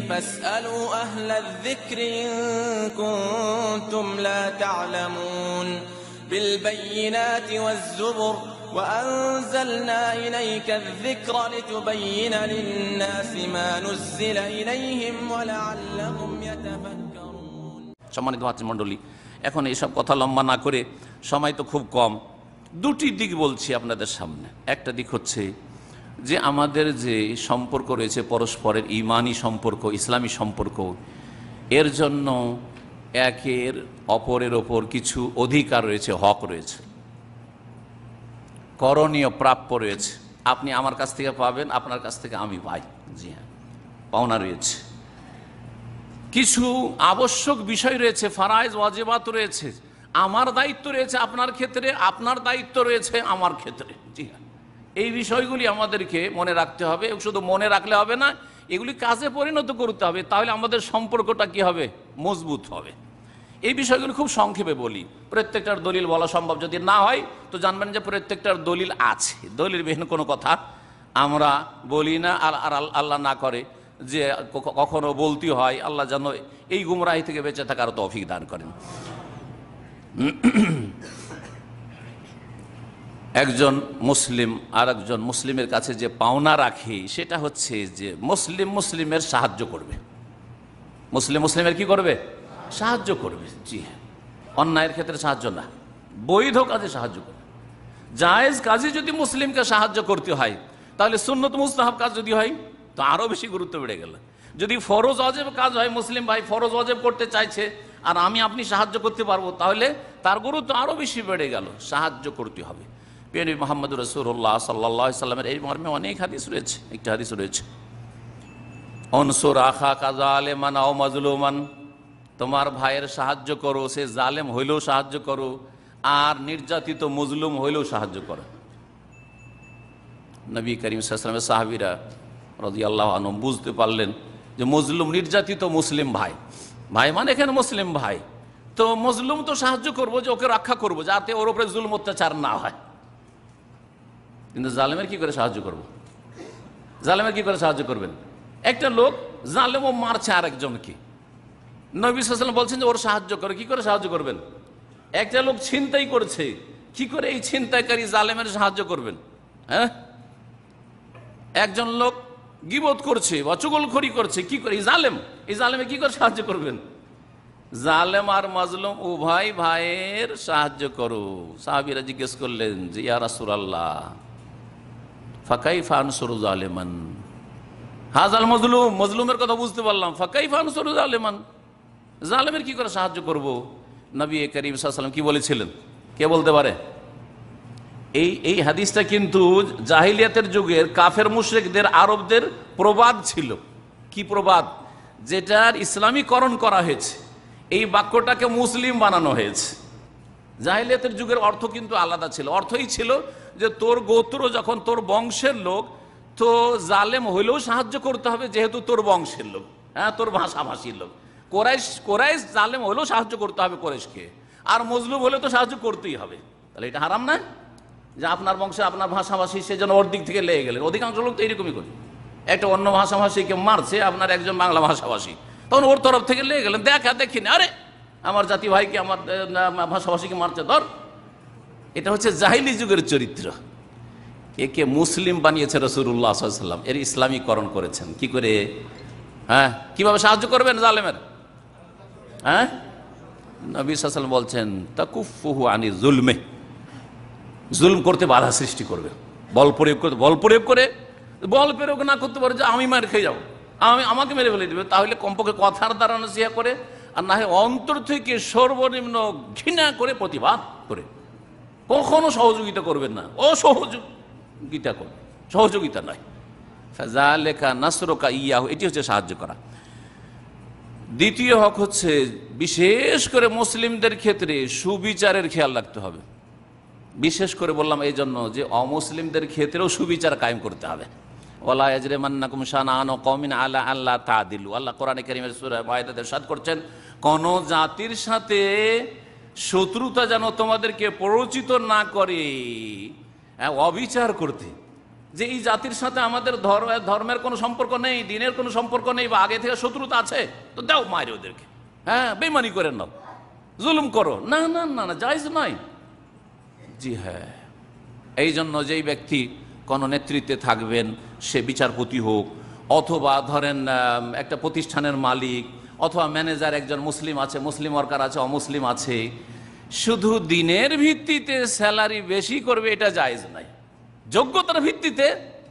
فاسألوا أهل الذكر إن كنتم لا تعلمون بالبينات والزبر وأنزلنا إليك الذكر لتبين للناس ما نزل إليهم ولعلهم يتفكرون সম্মানিত মণ্ডলী এখন এইসব কথা লম্বা না করে সময় তো খুব কম দুটি দিক বলছি আপনাদের সামনে একটা দিক হচ্ছে যে আমাদের যে সম্পর্ক রয়েছে পরস্পরের ইমানি সম্পর্ক ইসলামী সম্পর্ক এর জন্য একের অপরের ওপর কিছু অধিকার রয়েছে হক রয়েছে করণীয় প্রাপ্য রয়েছে আপনি আমার কাছ থেকে পাবেন আপনার কাছ থেকে আমি পাই জি হ্যাঁ পাওনা রয়েছে কিছু আবশ্যক বিষয় রয়েছে ফারায়জ ওয়াজেবাত রয়েছে আমার দায়িত্ব রয়েছে আপনার ক্ষেত্রে আপনার দায়িত্ব রয়েছে আমার ক্ষেত্রে জি হ্যাঁ এই বিষয়গুলি আমাদেরকে মনে রাখতে হবে শুধু মনে রাখলে হবে না এগুলি কাজে পরিণত করতে হবে তাহলে আমাদের সম্পর্কটা কি হবে মজবুত হবে এই বিষয়গুলি খুব সংক্ষেপে বলি প্রত্যেকটার দলিল বলা সম্ভব যদি না হয় তো জানবেন যে প্রত্যেকটার দলিল আছে দলিল বিহীন কোনো কথা আমরা বলি না আর আল্লাহ না করে যে কখনো বলতে হয় আল্লাহ যেন এই গুমরাহি থেকে বেঁচে থাকার তো অভিজ্ঞান করেন একজন মুসলিম আর একজন মুসলিমের কাছে যে পাওনা রাখে সেটা হচ্ছে যে মুসলিম মুসলিমের সাহায্য করবে মুসলিম মুসলিমের কি করবে সাহায্য করবে জি হ্যাঁ অন্যায়ের ক্ষেত্রে সাহায্য না বৈধ কাজে সাহায্য করবে জায়েজ কাজে যদি মুসলিমকে সাহায্য করতে হয় তাহলে সুন্নত মুস্তাহাব কাজ যদি হয় তো আরও বেশি গুরুত্ব বেড়ে গেল যদি ফরজ অজেব কাজ হয় মুসলিম ভাই ফরজ অজেব করতে চাইছে আর আমি আপনি সাহায্য করতে পারবো তাহলে তার গুরুত্ব আরও বেশি বেড়ে গেল সাহায্য করতে হবে পেয়ে মোহাম্মদ রসুল্লাহ সাল্লা সাল্লামের এই মর্মে অনেক হাদিস রয়েছে একটি হাদিস রয়েছে অনসুর আখা কাজা আলেমান আও মাজলুমান তোমার ভাইয়ের সাহায্য করো সে জালেম হইলেও সাহায্য করো আর নির্যাতিত মজলুম হইলেও সাহায্য করো নবী করিম সাহসালামের সাহাবিরা রাজি আল্লাহ আনম বুঝতে পারলেন যে মজলুম নির্যাতিত মুসলিম ভাই ভাই মানে এখানে মুসলিম ভাই তো মজলুম তো সাহায্য করবো যে ওকে রক্ষা করবো যাতে ওর ওপরে জুলম অত্যাচার না হয় কিন্তু জালেমের কি করে সাহায্য করব জালেমের কি করে সাহায্য করবেন একটা লোক জালেমও মারছে আরেকজনকে নবী সাল্লাম বলছেন যে ওর সাহায্য করে কি করে সাহায্য করবেন একটা লোক ছিনতাই করছে কি করে এই ছিনতাইকারী জালেমের সাহায্য করবেন হ্যাঁ একজন লোক গিবত করছে বা চুগলখড়ি করছে কি করে এই জালেম এই জালেমে কি করে সাহায্য করবেন জালেম আর মাজলুম উভয় ভাইয়ের সাহায্য করো সাহাবিরা জিজ্ঞেস করলেন যে ইয়ারাসুর আল্লাহ ফাকাই ফান সরুজ আলেমান হাজাল মজলুম মজলুমের কথা বুঝতে পারলাম ফাকাই ফান সরুজ আলেমান জালেমের কি করে সাহায্য করব নবী করিম সাল্লাম কি বলেছিলেন কে বলতে পারে এই এই হাদিসটা কিন্তু জাহিলিয়াতের যুগের কাফের মুশ্রেকদের আরবদের প্রবাদ ছিল কি প্রবাদ যেটার ইসলামীকরণ করা হয়েছে এই বাক্যটাকে মুসলিম বানানো হয়েছে জাহিলিয়াতের যুগের অর্থ কিন্তু আলাদা ছিল অর্থই ছিল যে তোর গোত্র যখন তোর বংশের লোক তো জালেম হইলেও সাহায্য করতে হবে যেহেতু তোর বংশের লোক হ্যাঁ তোর ভাষাভাষীর লোক কোরাইশ কোরাইশ জালেম হলেও সাহায্য করতে হবে কোরাইশকে আর মজলুম হলে তো সাহায্য করতেই হবে তাহলে এটা হারাম না যে আপনার বংশে আপনার ভাষাভাষী সে যেন ওর দিক থেকে লেগে গেলেন অধিকাংশ লোক তো এরকমই করে একটা অন্য ভাষাভাষীকে মারছে আপনার একজন বাংলা ভাষাভাষী তখন ওর তরফ থেকে লেগে গেলেন দেখা দেখিনি আরে আমার জাতি ভাইকে আমার ভাষাভাষীকে মারছে ধর এটা হচ্ছে জাহিলি যুগের চরিত্র একে মুসলিম বানিয়েছে রসুল্লাহ সাল্লাম এর ইসলামীকরণ করেছেন কি করে হ্যাঁ কিভাবে সাহায্য করবেন জালেমের হ্যাঁ নবী সাল্লাম বলছেন তাকুফু আনি জুলমে জুলম করতে বাধা সৃষ্টি করবে বল প্রয়োগ করতে বল প্রয়োগ করে বল প্রয়োগ না করতে পারে যে আমি মার খেয়ে যাবো আমি আমাকে মেরে ফেলে দেবে তাহলে কমপক্ষে কথার দ্বারা নসিহা করে আর না হয় অন্তর থেকে সর্বনিম্ন ঘৃণা করে প্রতিবাদ করে কখনো সহযোগিতা করবেন না অসহযোগিতা করবে সহযোগিতা নয় ফেজা লেখা নাসরোকা ইয়াহ এটি হচ্ছে সাহায্য করা দ্বিতীয় হক হচ্ছে বিশেষ করে মুসলিমদের ক্ষেত্রে সুবিচারের খেয়াল রাখতে হবে বিশেষ করে বললাম এই জন্য যে অমুসলিমদের ক্ষেত্রেও সুবিচার কায়েম করতে হবে ওলা আজরে মান্নাকুম শাহান কমিন আলা আল্লাহ আল্লাহ কোরআন করিমের সুরায় সাদ করছেন কোন জাতির সাথে শত্রুতা যেন তোমাদেরকে প্ররোচিত না করে অবিচার করতে যে এই জাতির সাথে আমাদের ধর্ম ধর্মের কোনো সম্পর্ক নেই দিনের কোনো সম্পর্ক নেই বা আগে থেকে শত্রুতা আছে তো দাও মায়ের ওদেরকে হ্যাঁ বেমানি করে নাও জুলুম করো না না না না জায়জ নয় জি হ্যাঁ এই জন্য যেই ব্যক্তি কোনো নেতৃত্বে থাকবেন সে বিচারপতি হোক অথবা ধরেন একটা প্রতিষ্ঠানের মালিক অথবা ম্যানেজার একজন মুসলিম আছে মুসলিম ওয়ার্কার আছে অমুসলিম আছে শুধু দিনের ভিত্তিতে স্যালারি বেশি করবে এটা জায়জ নাই যোগ্যতার ভিত্তিতে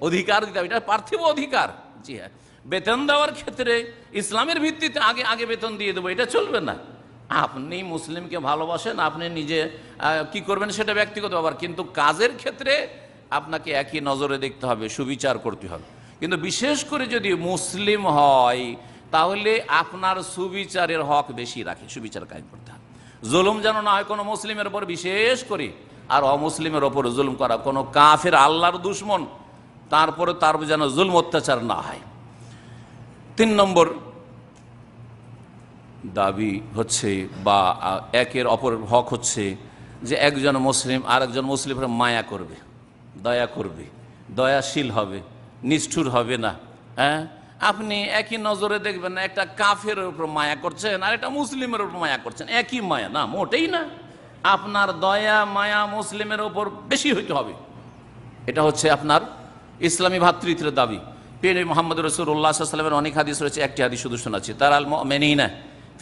অধিকার দিতে হবে এটা পার্থিব অধিকার জি হ্যাঁ বেতন দেওয়ার ক্ষেত্রে ইসলামের ভিত্তিতে আগে আগে বেতন দিয়ে দেবো এটা চলবে না আপনি মুসলিমকে ভালোবাসেন আপনি নিজে কি করবেন সেটা ব্যক্তিগত ব্যাপার কিন্তু কাজের ক্ষেত্রে আপনাকে একই নজরে দেখতে হবে সুবিচার করতে হবে কিন্তু বিশেষ করে যদি মুসলিম হয় তাহলে আপনার সুবিচারের হক বেশি রাখে সুবিচার কায়ে করতে হবে জুলুম যেন না হয় কোনো মুসলিমের ওপর বিশেষ করে আর অমুসলিমের ওপর জুলুম করা কোনো কাফের আল্লাহর দুশ্মন তারপরে তার যেন জুলম অত্যাচার না হয় তিন নম্বর দাবি হচ্ছে বা একের অপর হক হচ্ছে যে একজন মুসলিম আর একজন মুসলিমের মায়া করবে দয়া করবে দয়াশীল হবে নিষ্ঠুর হবে না হ্যাঁ আপনি একই নজরে দেখবেন একটা কাফের উপর মায়া করছেন আর একটা মুসলিমের উপর মায়া করছেন একই মায়া না মোটেই না আপনার দয়া মায়া মুসলিমের ওপর বেশি হইতে হবে এটা হচ্ছে আপনার ইসলামী ভাতৃত্বের দাবি পেরে মোহাম্মদ রসুল্লাহ অনেক হাদিস রয়েছে একটি হাদিস শুধু শোনাচ্ছি তার আল মেনেই না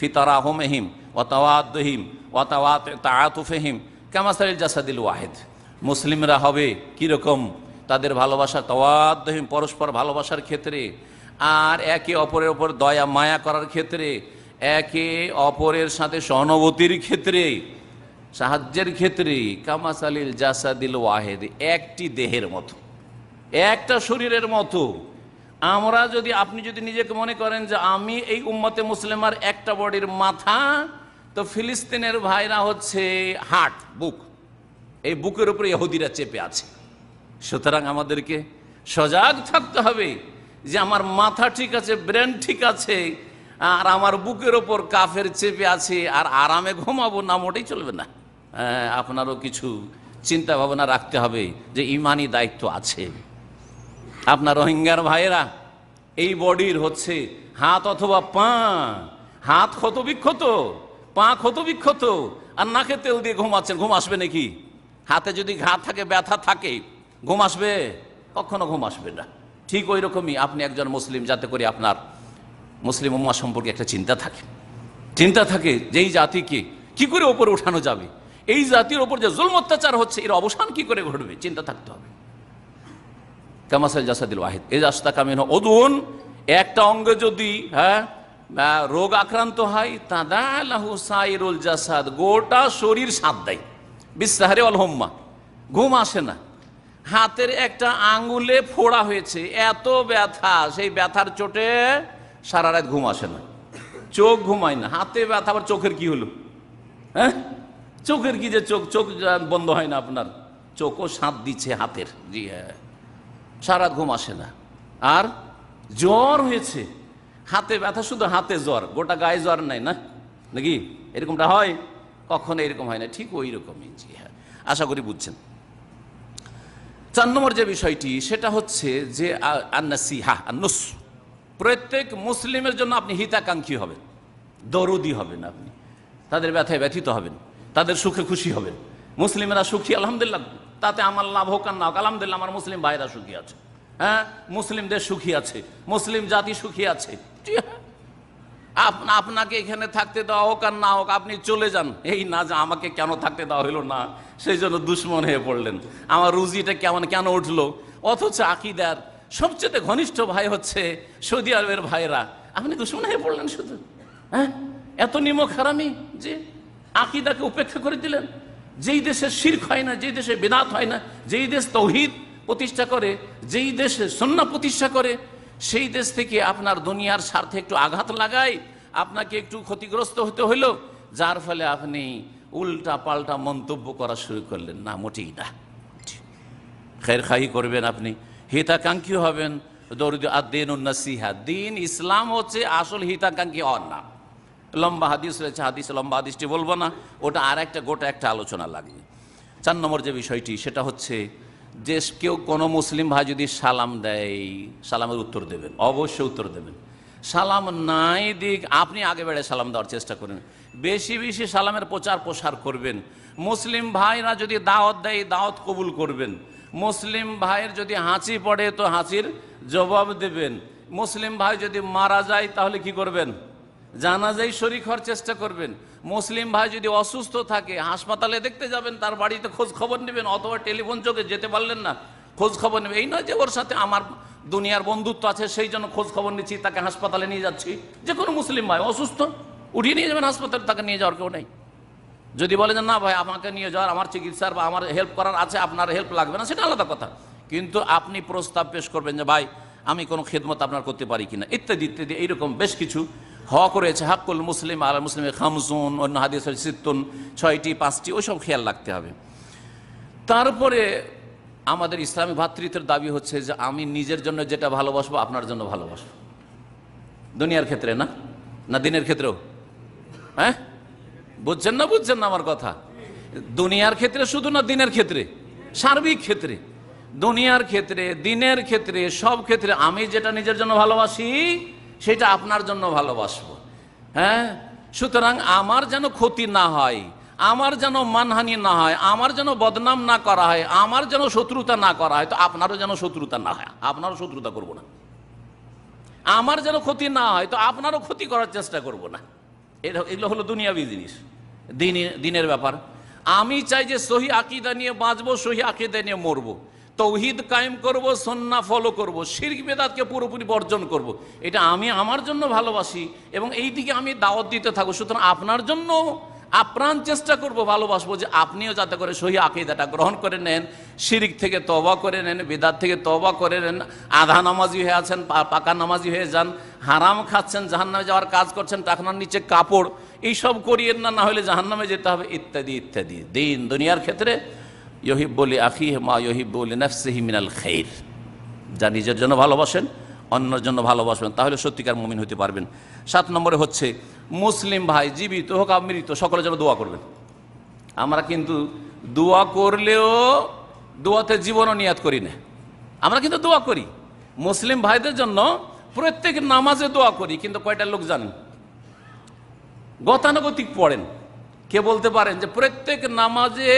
ফিতারা তারা হোমেহিম ওতাওয়াতহিম ওতাওয়াত তাআতুফহিম কামাসারিল জাসাদিল ওয়াহেদ মুসলিমরা হবে কীরকম তাদের ভালোবাসা তওয়াদহিম পরস্পর ভালোবাসার ক্ষেত্রে আর একে অপরের ওপর দয়া মায়া করার ক্ষেত্রে একে অপরের সাথে সহানুভূতির ক্ষেত্রে সাহায্যের ক্ষেত্রে কামাসালিল জাসাদিল ওয়াহেদ একটি দেহের মতো একটা শরীরের মতো আমরা যদি আপনি যদি নিজেকে মনে করেন যে আমি এই উম্মতে মুসলিমার একটা বডির মাথা তো ফিলিস্তিনের ভাইরা হচ্ছে হাট বুক এই বুকের উপরে ইহুদিরা চেপে আছে সুতরাং আমাদেরকে সজাগ থাকতে হবে যে আমার মাথা ঠিক আছে ব্রেন ঠিক আছে আর আমার বুকের ওপর কাফের চেপে আছে আর আরামে ঘুমাবো না মোটেই চলবে না হ্যাঁ, আপনারও কিছু চিন্তা ভাবনা রাখতে হবে যে ইমানি দায়িত্ব আছে আপনার রোহিঙ্গার ভাইয়েরা এই বডির হচ্ছে হাত অথবা পা হাত ক্ষত বিক্ষত পা ক্ষত বিক্ষত আর নাকে তেল দিয়ে ঘুমাচ্ছেন ঘুম আসবে নাকি হাতে যদি ঘা থাকে ব্যথা থাকে ঘুম আসবে কখনো ঘুম আসবে না ঠিক ওই রকমই আপনি একজন মুসলিম যাতে করে আপনার মুসলিম উম্মা সম্পর্কে একটা চিন্তা থাকে চিন্তা থাকে যেই জাতিকে কি করে ওপরে উঠানো যাবে এই জাতির ওপর যে জুলম অত্যাচার হচ্ছে এর অবসান কি করে ঘটবে চিন্তা থাকতে হবে কামাসাল জাসাদিল ওয়াহিদ এই রাস্তা কামিন অদুন একটা অঙ্গ যদি হ্যাঁ রোগ আক্রান্ত হয় তাদা আল্লাহ সাইরুল জাসাদ গোটা শরীর সাদ দেয় বিশ্বাহারে অল হোম্মা ঘুম আসে না হাতের একটা আঙ্গুলে ফোড়া হয়েছে এত ব্যথা সেই ব্যথার চোটে সারা রাত ঘুম আসে না চোখ ঘুমায় না হাতে ব্যথা আবার চোখের কি হলো হ্যাঁ চোখের কি যে চোখ চোখ বন্ধ হয় না আপনার চোখও সাঁত দিচ্ছে হাতের জি হ্যাঁ সারা ঘুম আসে না আর জ্বর হয়েছে হাতে ব্যথা শুধু হাতে জ্বর গোটা গায়ে জ্বর নাই না নাকি এরকমটা হয় কখনো এরকম হয় না ঠিক ওই রকমই জি হ্যাঁ আশা করি বুঝছেন চার নম্বর যে বিষয়টি সেটা হচ্ছে যে প্রত্যেক মুসলিমের জন্য আপনি হিতাকাঙ্ক্ষী হবেন দরদি হবেন আপনি তাদের ব্যথায় ব্যথিত হবেন তাদের সুখে খুশি হবেন মুসলিমেরা সুখী আলহামদুলিল্লাহ তাতে আমার লাভ হোক আর না হোক আলহামদুলিল্লাহ আমার মুসলিম ভাইরা সুখী আছে হ্যাঁ মুসলিমদের সুখী আছে মুসলিম জাতি সুখী আছে আপনাকে এখানে থাকতে দেওয়া হোক আর না হোক আপনি চলে যান এই না যে আমাকে কেন থাকতে দেওয়া হলো না সেই জন্য দুশ্মন হয়ে পড়লেন আমার রুজিটা কেমন কেন উঠলো অথচ আকিদার সবচেয়ে ঘনিষ্ঠ ভাই হচ্ছে সৌদি আরবের ভাইরা আপনি দুশ্মন হয়ে পড়লেন শুধু হ্যাঁ এত নিমক হারামি যে আকিদাকে উপেক্ষা করে দিলেন যেই দেশে শির্ক হয় না যেই দেশে বেদাত হয় না যেই দেশ তৌহিদ প্রতিষ্ঠা করে যেই দেশে সন্না প্রতিষ্ঠা করে সেই দেশ থেকে আপনার দুনিয়ার স্বার্থে একটু আঘাত লাগায় আপনাকে একটু ক্ষতিগ্রস্ত হতে হইল যার ফলে আপনি উল্টা পাল্টা মন্তব্য করা শুরু করলেন না মোটেই না খের খাই করবেন আপনি হিতাকাঙ্ক্ষী হবেন দরিদ্র আদিন উন্নাসিহা দিন ইসলাম হচ্ছে আসল হিতাকাঙ্ক্ষী হওয়ার না লম্বা হাদিস রয়েছে হাদিস লম্বা হাদিসটি বলবো না ওটা আর একটা গোটা একটা আলোচনা লাগবে চার নম্বর যে বিষয়টি সেটা হচ্ছে যে কেউ কোনো মুসলিম ভাই যদি সালাম দেয় সালামের উত্তর দেবেন অবশ্যই উত্তর দেবেন সালাম নাই দিক আপনি আগে বেড়ে সালাম দেওয়ার চেষ্টা করবেন বেশি বেশি সালামের প্রচার প্রসার করবেন মুসলিম ভাইরা যদি দাওয়াত দেয় দাওয়াত কবুল করবেন মুসলিম ভাইয়ের যদি হাঁচি পড়ে তো হাঁচির জবাব দেবেন মুসলিম ভাই যদি মারা যায় তাহলে কি করবেন জানাজাই শরিক হওয়ার চেষ্টা করবেন মুসলিম ভাই যদি অসুস্থ থাকে হাসপাতালে দেখতে যাবেন তার বাড়িতে খোঁজ খবর নেবেন অথবা টেলিফোন যোগে যেতে পারলেন না খোঁজ খবর নেবেন এই নয় যে ওর সাথে আমার দুনিয়ার বন্ধুত্ব আছে সেই জন্য খোঁজ খবর নিচ্ছি তাকে হাসপাতালে নিয়ে যাচ্ছি যে কোনো মুসলিম ভাই অসুস্থ উঠিয়ে নিয়ে যাবেন হাসপাতালে তাকে নিয়ে যাওয়ার কেউ নেই যদি বলে যে না ভাই আমাকে নিয়ে যাওয়ার আমার চিকিৎসার বা আমার হেল্প করার আছে আপনার হেল্প লাগবে না সেটা আলাদা কথা কিন্তু আপনি প্রস্তাব পেশ করবেন যে ভাই আমি কোনো খেদমত আপনার করতে পারি কিনা ইত্যাদি ইত্যাদি এইরকম বেশ কিছু হক রয়েছে হাক্কুল মুসলিম আল মুসলিমে খামসুন অন্য হাদিস সিত্তুন ছয়টি পাঁচটি ওইসব খেয়াল রাখতে হবে তারপরে আমাদের ইসলামী ভাতৃত্বের দাবি হচ্ছে যে আমি নিজের জন্য যেটা ভালোবাসবো আপনার জন্য ভালোবাসবো দুনিয়ার ক্ষেত্রে না না দিনের ক্ষেত্রেও হ্যাঁ বুঝছেন না বুঝছেন না আমার কথা দুনিয়ার ক্ষেত্রে শুধু না দিনের ক্ষেত্রে সার্বিক ক্ষেত্রে দুনিয়ার ক্ষেত্রে দিনের ক্ষেত্রে সব ক্ষেত্রে আমি যেটা নিজের জন্য ভালোবাসি সেটা আপনার জন্য ভালোবাসব হ্যাঁ সুতরাং আমার যেন ক্ষতি না হয় আমার যেন মানহানি না হয় আমার যেন বদনাম না করা হয় আমার যেন শত্রুতা না করা হয় তো আপনারও যেন শত্রুতা না হয় আপনারও শত্রুতা করব না আমার যেন ক্ষতি না হয় তো আপনারও ক্ষতি করার চেষ্টা করব না এটা এগুলো হলো দুনিয়াবি জিনিস দিনের দিনের ব্যাপার আমি চাই যে সহি আকিদা নিয়ে বাঁচবো সহি আকিদা নিয়ে মরবো তৌহিদ কায়েম করব সন্না ফলো করব শির বেদাতকে পুরোপুরি বর্জন করব। এটা আমি আমার জন্য ভালোবাসি এবং এই দিকে আমি দাওয়াত দিতে থাকবো সুতরাং আপনার জন্য আপ্রাণ চেষ্টা করব ভালোবাসবো যে আপনিও যাতে করে সহি আকিদাটা গ্রহণ করে নেন শিরিক থেকে তবা করে নেন বেদাত থেকে তবা করে নেন আধা নামাজি হয়ে আছেন পাকা নামাজি হয়ে যান হারাম খাচ্ছেন জাহান্নামে যাওয়ার কাজ করছেন টাকনার নিচে কাপড় এইসব করিয়েন না না হলে জাহান্নামে যেতে হবে ইত্যাদি ইত্যাদি দিন দুনিয়ার ক্ষেত্রে ইহিবলি আখি মা ইহিবলি নাফসিহি মিনাল খেইর যা নিজের জন্য ভালোবাসেন অন্যের জন্য ভালোবাসবেন তাহলে সত্যিকার মুমিন হতে পারবেন সাত নম্বরে হচ্ছে মুসলিম ভাই জীবিত হোক মৃত সকলের জন্য দোয়া করবেন আমরা কিন্তু দোয়া করলেও দোয়াতে জীবনও নিয়াত করি না আমরা কিন্তু দোয়া করি মুসলিম ভাইদের জন্য প্রত্যেক নামাজে দোয়া করি কিন্তু কয়টা লোক জানেন গতানুগতিক পড়েন কে বলতে পারেন যে প্রত্যেক নামাজে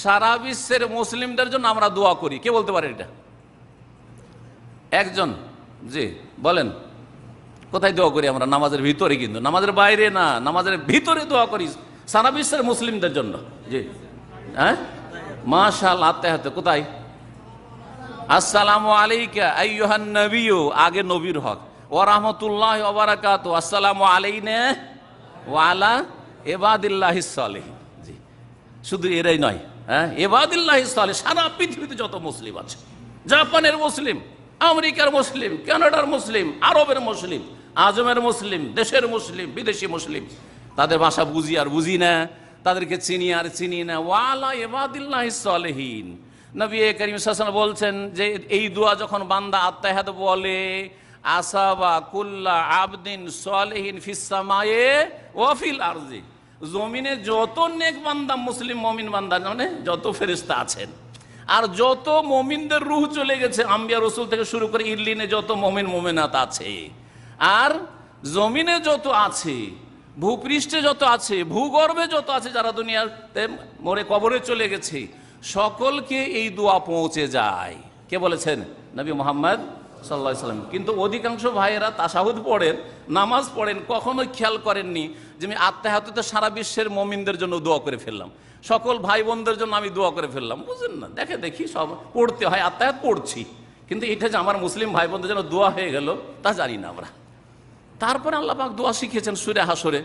সারা বিশ্বের মুসলিমদের জন্য আমরা দোয়া করি কে বলতে পারে এটা একজন জি বলেন কোথায় দোয়া করি আমরা নামাজের ভিতরে কিন্তু নামাজের বাইরে না নামাজের ভিতরে দোয়া করি সারা বিশ্বের মুসলিমদের জন্য জি হ্যাঁ মাশাল হাতে কোথায় আসসালামু আলাইকা আইয়ুহান নবীও আগে নবীর হক ও রহমতুল্লাহ ওবরাকাত আসসালামু আলাইনে ওয়ালা এবাদিল্লাহ সালেহ জি শুধু এরাই নয় হ্যাঁ এবাদিল্লাহ সালে সারা পৃথিবীতে যত মুসলিম আছে জাপানের মুসলিম আমেরিকার মুসলিম কানাডার মুসলিম আরবের মুসলিম আজমের মুসলিম দেশের মুসলিম বিদেশি মুসলিম তাদের ভাষা বুঝি আর বুঝি না তাদেরকে চিনি আর চিনি না ওয়ালা এবাদিল্লাহ সালেহীন নবী করিম শাসন বলছেন যে এই দোয়া যখন বান্দা আত্মাহাদ বলে আসাবা কুল্লা আবদিন সালেহীন ফিসামায়ে ওয়াফিল আরজি জমিনে যত নেক বান্দা মুসলিম মমিন বান্দা মানে যত ফেরিস্তা আছেন আর যত মমিনদের রুহ চলে গেছে আম্বিয়া রসুল থেকে শুরু করে ইডলিনে যত মমিন মোমেনাত আছে আর জমিনে যত আছে ভূপৃষ্ঠে যত আছে ভূগর্ভে যত আছে যারা দুনিয়াতে মরে কবরে চলে গেছে সকলকে এই দোয়া পৌঁছে যায় কে বলেছেন নবী মোহাম্মদ সাল্লা সাল্লাম কিন্তু অধিকাংশ ভাইয়েরা তাসাহুদ পড়েন নামাজ পড়েন কখনো খেয়াল করেননি যে আমি আত্মাহাতে তো সারা বিশ্বের মমিনদের জন্য দোয়া করে ফেললাম সকল ভাই বোনদের জন্য আমি দোয়া করে ফেললাম বুঝলেন না দেখে দেখি সব পড়তে হয় আত্মাহাত পড়ছি কিন্তু এটা যে আমার মুসলিম ভাই বোনদের জন্য দোয়া হয়ে গেল তা জানি না আমরা তারপরে আল্লাপাক দোয়া শিখিয়েছেন সুরে হাসরে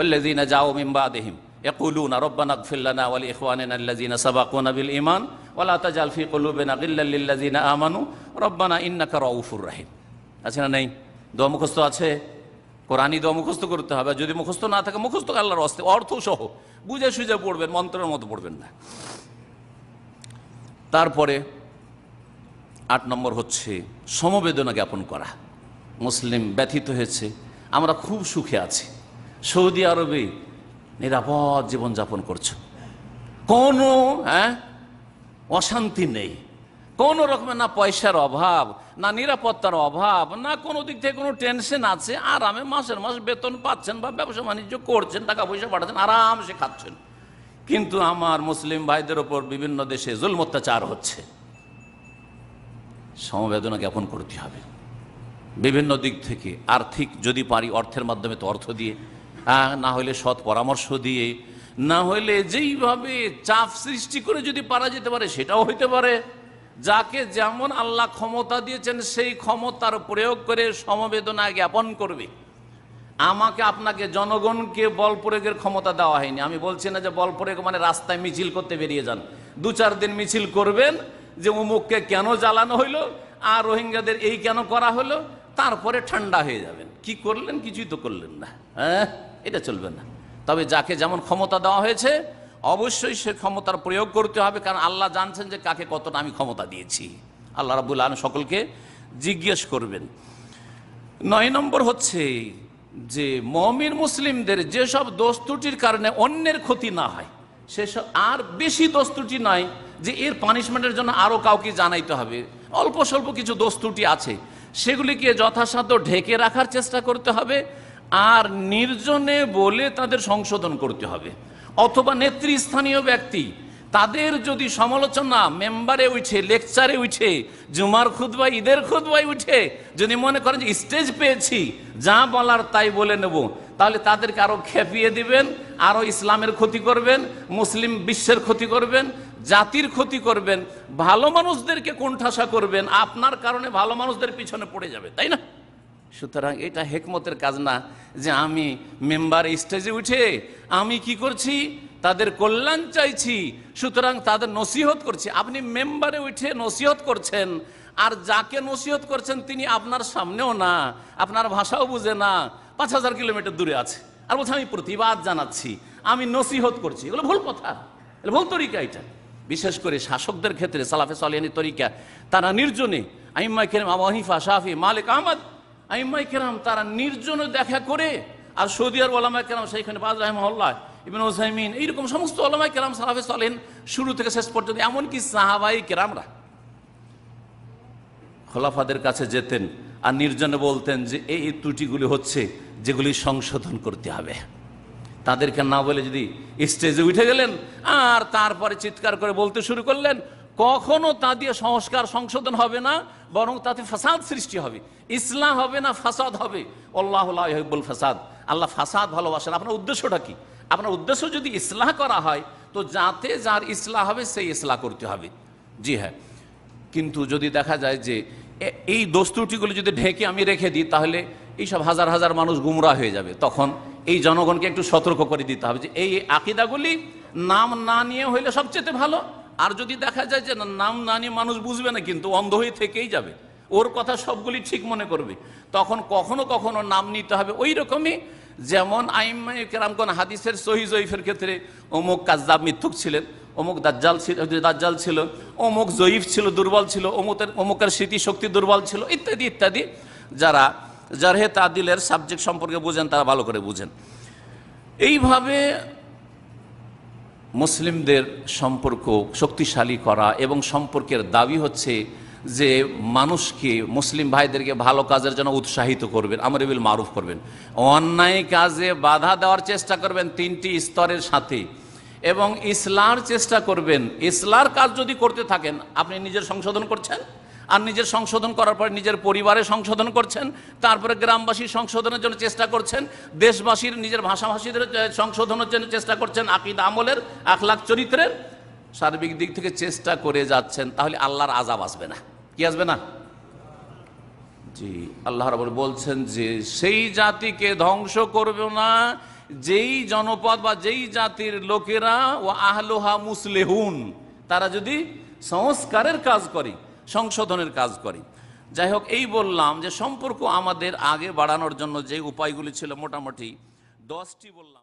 ওল্লাজিনা যাও মিম্বা দেহিম يقولون ربنا اغفر لنا ولإخواننا الذين سبقونا بالإيمان ولا تجعل في قلوبنا غلا للذين আমানু রব্বানা إنك رؤوف رحيم আছে না নেই দোয়া মুখস্থ আছে কোরআনই দোয়া মুখস্থ করতে হবে যদি মুখস্থ না থাকে মুখস্থ আল্লাহর অস্তে অর্থ সহ বুঝে সুঝে পড়বেন মন্ত্রের মতো পড়বেন না তারপরে আট নম্বর হচ্ছে সমবেদনা জ্ঞাপন করা মুসলিম ব্যথিত হয়েছে আমরা খুব সুখে আছি সৌদি আরবে নিরাপদ জীবনযাপন করছো কোনো হ্যাঁ অশান্তি নেই কোন রকমের না পয়সার অভাব না নিরাপত্তার অভাব না কোনো দিক থেকে কোনো টেনশন আছে আরামে মাসের মাস বেতন পাচ্ছেন বা ব্যবসা বাণিজ্য করছেন টাকা পয়সা পাঠাচ্ছেন আরামসে খাচ্ছেন কিন্তু আমার মুসলিম ভাইদের ওপর বিভিন্ন দেশে জুল অত্যাচার হচ্ছে সমবেদনা জ্ঞাপন করতে হবে বিভিন্ন দিক থেকে আর্থিক যদি পারি অর্থের মাধ্যমে তো অর্থ দিয়ে না হলে সৎ পরামর্শ দিয়ে না হলে যেইভাবে চাপ সৃষ্টি করে যদি পারা যেতে পারে সেটাও হইতে পারে যাকে যেমন আল্লাহ ক্ষমতা দিয়েছেন সেই ক্ষমতার প্রয়োগ করে সমবেদনা জ্ঞাপন করবে আমাকে আপনাকে জনগণকে বল প্রয়োগের ক্ষমতা দেওয়া হয়নি আমি বলছি না যে বল প্রয়োগ মানে রাস্তায় মিছিল করতে বেরিয়ে যান দু চার দিন মিছিল করবেন যে উমুককে কেন জ্বালানো হইলো আর রোহিঙ্গাদের এই কেন করা হলো তারপরে ঠান্ডা হয়ে যাবেন কি করলেন কিছুই তো করলেন না হ্যাঁ এটা চলবে না তবে যাকে যেমন ক্ষমতা দেওয়া হয়েছে অবশ্যই সে ক্ষমতার প্রয়োগ করতে হবে কারণ আল্লাহ জানছেন যে কাকে কতটা আমি ক্ষমতা দিয়েছি আল্লাহ রাবুল আলম সকলকে জিজ্ঞেস করবেন নয় নম্বর হচ্ছে যে মমির মুসলিমদের যেসব দস্তুটির কারণে অন্যের ক্ষতি না হয় সেসব আর বেশি দস্তুটি নয় যে এর পানিশমেন্টের জন্য আরও কাউকে জানাইতে হবে অল্প স্বল্প কিছু দস্তুটি আছে সেগুলিকে যথাসাধ্য ঢেকে রাখার চেষ্টা করতে হবে আর নির্জনে বলে তাদের সংশোধন করতে হবে অথবা স্থানীয় ব্যক্তি তাদের যদি সমালোচনা মেম্বারে উঠে লেকচারে উঠে জুমার খুদবা ঈদের খুদ্ উঠে যদি মনে করেন যে স্টেজ পেয়েছি যা বলার তাই বলে নেব তাহলে তাদেরকে আরও খেপিয়ে দিবেন আরও ইসলামের ক্ষতি করবেন মুসলিম বিশ্বের ক্ষতি করবেন জাতির ক্ষতি করবেন ভালো মানুষদেরকে কোণঠাসা করবেন আপনার কারণে ভালো মানুষদের পিছনে পড়ে যাবে তাই না সুতরাং এটা হেকমতের কাজ না যে আমি মেম্বার স্টেজে উঠে আমি কি করছি তাদের কল্যাণ চাইছি সুতরাং তাদের নসিহত করছি আপনি মেম্বারে উঠে নসিহত করছেন আর যাকে নসিহত করছেন তিনি আপনার সামনেও না আপনার ভাষাও বুঝে না পাঁচ হাজার কিলোমিটার দূরে আছে আর বলছে আমি প্রতিবাদ জানাচ্ছি আমি নসিহত করছি এগুলো ভুল কথা ভুল তরিকা এটা বিশেষ করে শাসকদের ক্ষেত্রে সালাফে সালিয়ানি তরিকা তারা নির্জনে আইম্মা খেলাম আবু হানিফা শাহি মালিক আহমদ আইম্মাই কেরাম তারা নির্জনে দেখা করে আর সৌদি আর ওলামায় কেরাম সেইখানে বাজ রাহেমহল্লা ইবিন ওসাইমিন এইরকম সমস্ত ওলামায় কেরাম সাহাবে চলেন শুরু থেকে শেষ পর্যন্ত এমনকি সাহাবাই কেরামরা খোলাফাদের কাছে যেতেন আর নির্জনে বলতেন যে এই ত্রুটিগুলি হচ্ছে যেগুলি সংশোধন করতে হবে তাদেরকে না বলে যদি স্টেজে উঠে গেলেন আর তারপরে চিৎকার করে বলতে শুরু করলেন কখনো তা দিয়ে সংস্কার সংশোধন হবে না বরং তাতে ফাসাদ সৃষ্টি হবে ইসলাম হবে না ফাসাদ হবে আল্লাহবুল ফাসাদ আল্লাহ ফাসাদ ভালোবাসেন আপনার উদ্দেশ্যটা কি আপনার উদ্দেশ্য যদি ইসলাহ করা হয় তো যাতে যার ইসলাহ হবে সেই ইসলাহ করতে হবে জি হ্যাঁ কিন্তু যদি দেখা যায় যে এই দস্তুটিগুলো যদি ঢেকে আমি রেখে দিই তাহলে এইসব হাজার হাজার মানুষ গুমরা হয়ে যাবে তখন এই জনগণকে একটু সতর্ক করে দিতে হবে যে এই আকিদাগুলি নাম না নিয়ে হইলে সবচেয়ে ভালো আর যদি দেখা যায় যে নাম না নিয়ে মানুষ বুঝবে না কিন্তু অন্ধ হয়ে থেকেই যাবে ওর কথা সবগুলি ঠিক মনে করবে তখন কখনো কখনো নাম নিতে হবে ওই রকমই যেমন আইমকেরামগণ হাদিসের সহি জয়ীফের ক্ষেত্রে অমুক কাজদাব মিথ্যুক ছিলেন অমুক দাজ্জাল ছিল দাজ্জাল ছিল অমুক জয়ীফ ছিল দুর্বল ছিল অমুকের অমুকের স্মৃতিশক্তি দুর্বল ছিল ইত্যাদি ইত্যাদি যারা জারহে তাদিলের সাবজেক্ট সম্পর্কে বুঝেন তারা ভালো করে বুঝেন এইভাবে মুসলিমদের সম্পর্ক শক্তিশালী করা এবং সম্পর্কের দাবি হচ্ছে যে মানুষকে মুসলিম ভাইদেরকে ভালো কাজের জন্য উৎসাহিত করবেন আমরেবিল মারুফ করবেন অন্যায় কাজে বাধা দেওয়ার চেষ্টা করবেন তিনটি স্তরের সাথে এবং ইসলার চেষ্টা করবেন ইসলার কাজ যদি করতে থাকেন আপনি নিজের সংশোধন করছেন আর নিজের সংশোধন করার পরে নিজের পরিবারে সংশোধন করছেন তারপরে গ্রামবাসী সংশোধনের জন্য চেষ্টা করছেন দেশবাসীর নিজের ভাষাভাষীদের সংশোধনের জন্য চেষ্টা করছেন আকিদ আমলের আখলাক চরিত্রের সার্বিক দিক থেকে চেষ্টা করে যাচ্ছেন তাহলে আল্লাহর আজাব আসবে না কি আসবে না জি আল্লাহ রাবুল বলছেন যে সেই জাতিকে ধ্বংস করবে না যেই জনপদ বা যেই জাতির লোকেরা ও আহলোহা মুসলেহুন তারা যদি সংস্কারের কাজ করে সংশোধনের কাজ করে যাই হোক এই বললাম যে সম্পর্ক আমাদের আগে বাড়ানোর জন্য যে উপায়গুলি ছিল মোটামুটি দশটি বললাম